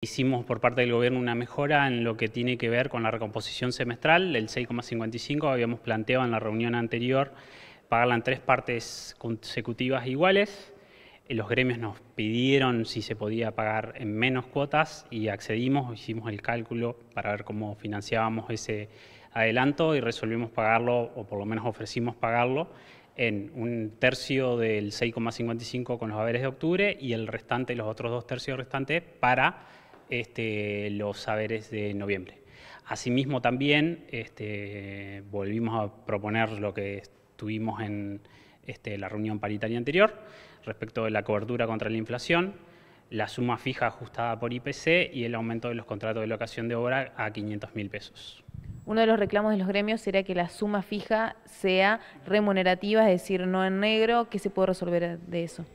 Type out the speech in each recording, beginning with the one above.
Hicimos por parte del gobierno una mejora en lo que tiene que ver con la recomposición semestral, del 6,55 habíamos planteado en la reunión anterior pagarla en tres partes consecutivas iguales. Eh, los gremios nos pidieron si se podía pagar en menos cuotas y accedimos, hicimos el cálculo para ver cómo financiábamos ese adelanto y resolvimos pagarlo, o por lo menos ofrecimos pagarlo, en un tercio del 6,55 con los haberes de octubre y el restante, los otros dos tercios restantes, para este, los saberes de noviembre. Asimismo también este, volvimos a proponer lo que tuvimos en este, la reunión paritaria anterior respecto de la cobertura contra la inflación, la suma fija ajustada por IPC y el aumento de los contratos de locación de obra a 500 mil pesos. Uno de los reclamos de los gremios sería que la suma fija sea remunerativa, es decir, no en negro. ¿Qué se puede resolver de eso?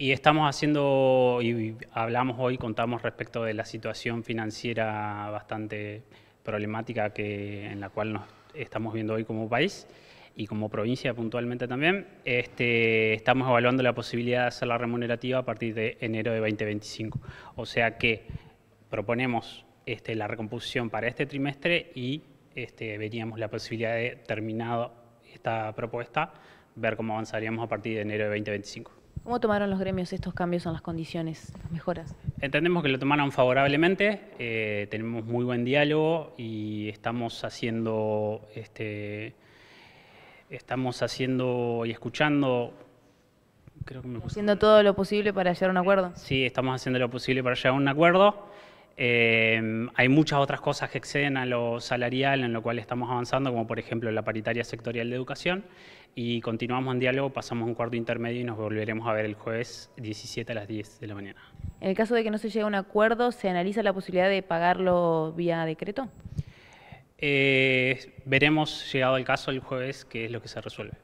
Y estamos haciendo, y hablamos hoy, contamos respecto de la situación financiera bastante problemática que, en la cual nos estamos viendo hoy como país y como provincia puntualmente también. Este, estamos evaluando la posibilidad de hacer la remunerativa a partir de enero de 2025. O sea que proponemos este, la recomposición para este trimestre y este, veríamos la posibilidad de, terminado esta propuesta, ver cómo avanzaríamos a partir de enero de 2025. ¿Cómo tomaron los gremios estos cambios en las condiciones, las mejoras? Entendemos que lo tomaron favorablemente, eh, tenemos muy buen diálogo y estamos haciendo, este, estamos haciendo y escuchando Haciendo todo lo posible para llegar a un acuerdo. Sí, estamos haciendo lo posible para llegar a un acuerdo. Em, hay muchas otras cosas que exceden a lo salarial en lo cual estamos avanzando, como por ejemplo la paritaria sectorial de educación, y continuamos en diálogo, pasamos un cuarto intermedio y nos volveremos a ver el jueves 17 a las 10 de la mañana. En el caso de que no se llegue a un acuerdo, ¿se analiza la posibilidad de pagarlo vía decreto? Eh, veremos, llegado el caso, el jueves, qué es lo que se resuelve.